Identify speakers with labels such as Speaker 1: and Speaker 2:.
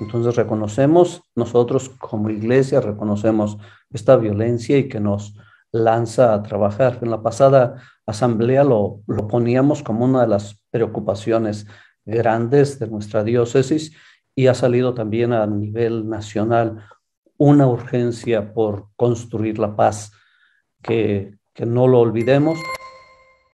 Speaker 1: Entonces reconocemos, nosotros como iglesia reconocemos esta violencia y que nos lanza a trabajar. En la pasada asamblea lo, poníamos como una de las preocupaciones grandes de nuestra diócesis y ha salido también a nivel nacional una urgencia por construir la paz, que no lo olvidemos.